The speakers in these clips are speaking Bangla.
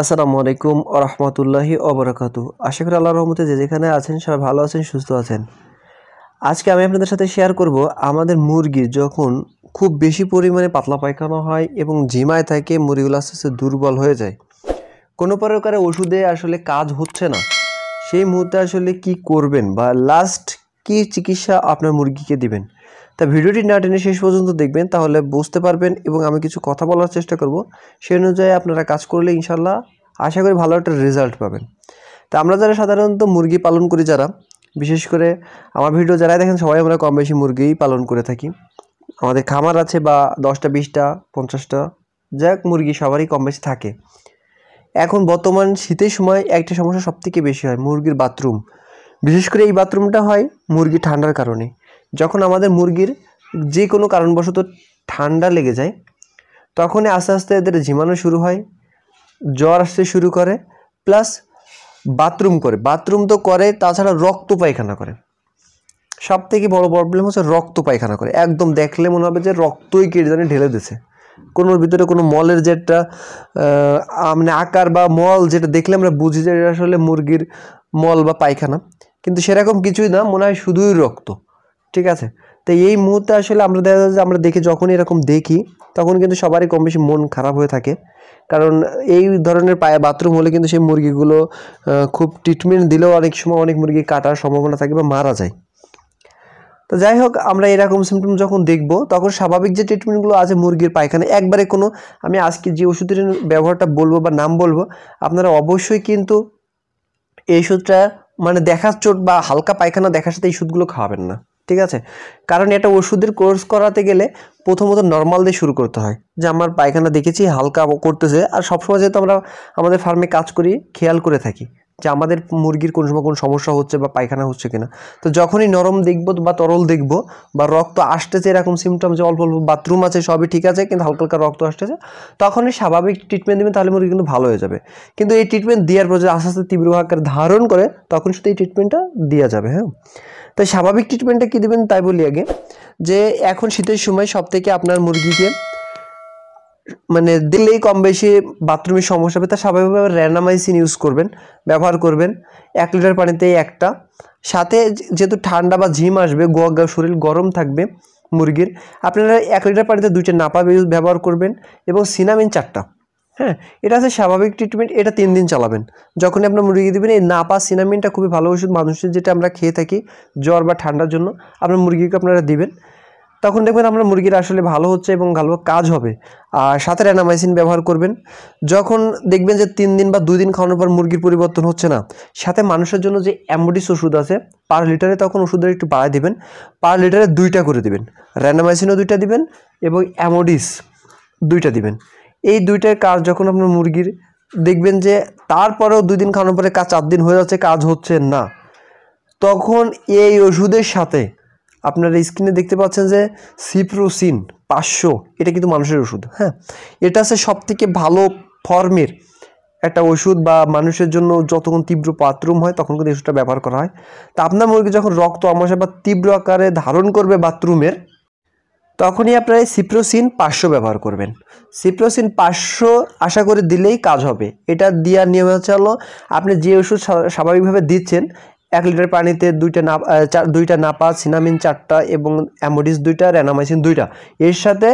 আসসালামু আলাইকুম রহমতুল্লাহি অবরাকাতু আশা করি আল্লাহ রহমতে যে যেখানে আছেন সবাই ভালো আছেন সুস্থ আছেন আজকে আমি আপনাদের সাথে শেয়ার করব আমাদের মুরগির যখন খুব বেশি পরিমাণে পাতলা পায়খানা হয় এবং ঝিমায় থাকে মুরগিগুলো আস্তে আস্তে দুর্বল হয়ে যায় কোনো প্রকারে ওষুধে আসলে কাজ হচ্ছে না সেই মুহূর্তে আসলে কি করবেন বা লাস্ট কি চিকিৎসা আপনার মুরগিকে দিবেন তা ভিডিওটি না টেনে শেষ পর্যন্ত দেখবেন তাহলে বুঝতে পারবেন এবং আমি কিছু কথা বলার চেষ্টা করব সেই অনুযায়ী আপনারা কাজ করলে ইনশাল্লাহ আশা করি ভালো একটা রেজাল্ট পাবেন তা আমরা যারা সাধারণত মুরগি পালন করি যারা বিশেষ করে আমার ভিডিও যারাই দেখেন সবাই আমরা কম বেশি মুরগিই পালন করে থাকি আমাদের খামার আছে বা দশটা বিশটা পঞ্চাশটা যাক মুরগি সবারই কম বেশি থাকে এখন বর্তমান শীতের সময় একটা সমস্যা সবথেকে বেশি হয় মুরগির বাথরুম বিশেষ করে এই বাথরুমটা হয় মুরগি ঠান্ডার কারণে যখন আমাদের মুরগির যে কোনো কারণবশত ঠান্ডা লেগে যায় তখনই আস্তে আস্তে এদের ঝিমানো শুরু হয় জ্বর আসতে শুরু করে প্লাস বাথরুম করে বাথরুম তো করে তাছাড়া রক্ত পায়খানা করে সব থেকে বড় প্রবলেম হচ্ছে রক্ত পায়খানা করে একদম দেখলে মনে হবে যে রক্তই কেটে জানে ঢেলে দিছে কোনোর ভিতরে কোনো মলের যেটা মানে আকার বা মল যেটা দেখলে আমরা বুঝি যে আসলে মুরগির মল বা পায়খানা কিন্তু সেরকম কিছুই না মনে হয় শুধুই রক্ত ঠিক আছে তো এই মুহূর্তে আসলে আমরা দেখা যায় যে আমরা দেখি যখনই এরকম দেখি তখন কিন্তু সবারই কম বেশি মন খারাপ হয়ে থাকে কারণ এই ধরনের পায়ে বাথরুম হলে কিন্তু সেই মুরগিগুলো খুব ট্রিটমেন্ট দিলেও অনেক সময় অনেক মুরগি কাটার সম্ভাবনা থাকে বা মারা যায় তো যাই হোক আমরা এরকম সিমটম যখন দেখব তখন স্বাভাবিক যে ট্রিটমেন্টগুলো আছে মুরগির পায়খানা একবারে কোনো আমি আজকে যে ওষুধের ব্যবহারটা বলবো বা নাম বলবো আপনারা অবশ্যই কিন্তু এই ওষুধটা মানে দেখার চোট বা হালকা পায়খানা দেখার সাথে এই ওষুধগুলো খাওয়াবেন না ঠিক আছে কারণ এটা ওষুধের কোর্স করাতে গেলে প্রথমত নর্মাল দিয়ে শুরু করতে হয় যে আমার পায়খানা দেখেছি হালকা করতেছে আর সবসময় যেহেতু আমরা আমাদের ফার্মে কাজ করি খেয়াল করে থাকি যে আমাদের মুরগির কোনো সময় কোনো সমস্যা হচ্ছে বা পায়খানা হচ্ছে কিনা তো যখনই নরম দেখব বা তরল দেখব বা রক্ত আসতেছে এরকম সিমটম যে অল্প অল্প বাথরুম আছে সবই ঠিক আছে কিন্তু হালকা হালকা রক্ত আসতেছে তখনই স্বাভাবিক ট্রিটমেন্ট দেবেন তাহলে মুরগি কিন্তু ভালো হয়ে যাবে কিন্তু এই ট্রিটমেন্ট দেওয়ার পর যদি আস্তে আস্তে তীব্র আকার ধারণ করে তখন শুধু এই ট্রিটমেন্টটা দেওয়া যাবে হ্যাঁ তাই স্বাভাবিক ট্রিটমেন্টটা কী দেবেন তাই বলি আগে যে এখন শীতের সময় সব থেকে আপনার মুরগিকে মানে দিলেই কম বেশি বাথরুমের সমস্যা হবে তা স্বাভাবিকভাবে র্যান্ডামাইসিন ইউজ করবেন ব্যবহার করবেন এক লিটার পানিতে একটা সাথে যেহেতু ঠান্ডা বা ঝিম আসবে গা শরীর গরম থাকবে মুরগির আপনারা এক লিটার পানিতে দুইটা নাপা ইউজ ব্যবহার করবেন এবং সিনামিন চারটা হ্যাঁ এটা আছে স্বাভাবিক ট্রিটমেন্ট এটা তিন দিন চালাবেন যখনই আপনার মুরগি দেবেন এই নাপা সিনামিনটা খুবই ভালো ওষুধ মানুষের যেটা আমরা খেয়ে থাকি জ্বর বা ঠান্ডার জন্য আপনার মুরগিকে আপনারা দিবেন তখন দেখবেন আপনার মুরগির আসলে ভালো হচ্ছে এবং ভালো কাজ হবে আর সাথে অ্যানামাইসিন ব্যবহার করবেন যখন দেখবেন যে তিন দিন বা দুই দিন খাওয়ানোর পর মুরগির পরিবর্তন হচ্ছে না সাথে মানুষের জন্য যে অ্যাম্বোডিস ওষুধ আছে পার লিটারে তখন ওষুধের একটু বাড়ায় দিবেন পার লিটারে দুইটা করে দিবেন র্যানামাইসিনও দুইটা দিবেন এবং অ্যামোডিস দুইটা দিবেন এই দুইটার কাজ যখন আপনার মুরগির দেখবেন যে তারপরেও দুই দিন খাওয়ানোর পরে কাজ চার দিন হয়ে যাচ্ছে কাজ হচ্ছে না তখন এই ওষুধের সাথে আপনারা স্ক্রিনে দেখতে পাচ্ছেন যে সিপ্রোসিন পাঁচশো এটা কিন্তু মানুষের ওষুধ হ্যাঁ এটা আছে সবথেকে ভালো ফর্মের একটা ওষুধ বা মানুষের জন্য যতক্ষণ তীব্র বাথরুম হয় তখন কিন্তু ওষুধটা ব্যবহার করা হয় তা আপনার মুরগি যখন রক্ত আমাশা বা তীব্র আকারে ধারণ করবে বাথরুমের তখনই আপনারা সিপ্রোসিন পাঁচশো ব্যবহার করবেন সিপ্রোসিন পাঁচশো আশা করে দিলেই কাজ হবে এটা দেওয়ার নিয়ম হচ্ছে হলো আপনি যে ওষুধ স্বাভাবিকভাবে দিচ্ছেন এক লিটার পানিতে দুইটা না দুইটা নাপা সিনামিন চারটা এবং অ্যামোডিস দুইটা র্যানামাইসিন দুইটা এর সাথে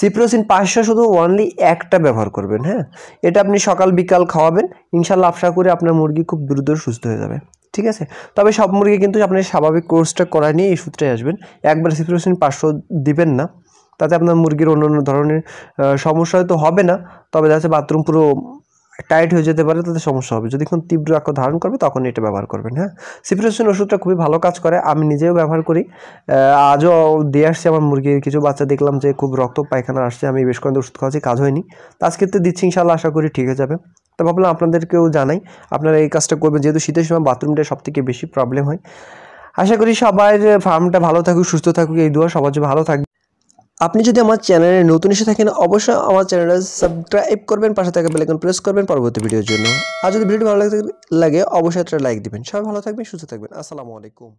সিপ্রোসিন পাঁচশো শুধু ওয়ানলি একটা ব্যবহার করবেন হ্যাঁ এটা আপনি সকাল বিকাল খাওয়াবেন ইনশাল্লাহ আশা করে আপনার মুরগি খুব দ্রুত সুস্থ হয়ে যাবে ঠিক আছে তবে সব মুরগি কিন্তু আপনার স্বাভাবিক কোর্সটা করা নিয়ে এই সূত্রে আসবেন একবার সিপ্রোসিন পাঁচশো দিবেন না তাতে আপনার মুরগির অন্য অন্য ধরনের সমস্যা হয়তো হবে না তবে দেখা যাচ্ছে বাথরুম পুরো টাইট হয়ে যেতে পারে তাতে সমস্যা হবে যদি কোনো তীব্র আক্র ধারণ করবে তখন এটা ব্যবহার করবেন হ্যাঁ সিপ্রেশন ওষুধটা খুবই ভালো কাজ করে আমি নিজেও ব্যবহার করি আজও দিয়ে আসছে আমার মুরগির কিছু বাচ্চা দেখলাম যে খুব রক্ত পায়খানা আসছে আমি বেশ কয়েকটা ওষুধ খাওয়াচ্ছি কাজ হয়নি তো আজকে তো দিচ্ছি ইনশাল্লাহ আশা করি ঠিক হয়ে যাবে তো ভাবলাম আপনাদেরকেও জানাই আপনারা এই কাজটা করবেন যেহেতু শীতের সময় বাথরুমটা সবথেকে বেশি প্রবলেম হয় আশা করি সবাই ফার্মটা ভালো থাকুক সুস্থ থাকুক এই দুয়া সবার ভালো থাকবে আপনি যদি আমার চ্যানেলে নতুন এসে থাকেন অবশ্যই আমার চ্যানেলে সাবস্ক্রাইব করবেন পাশে থাকা বেলাইকন প্রেস করবেন পরবর্তী ভিডিওর জন্য আর যদি ভিডিও ভালো লাগে অবশ্যই একটা লাইক দিবেন সবাই ভালো থাকবেন সুস্থ থাকবেন আসসালামু আলাইকুম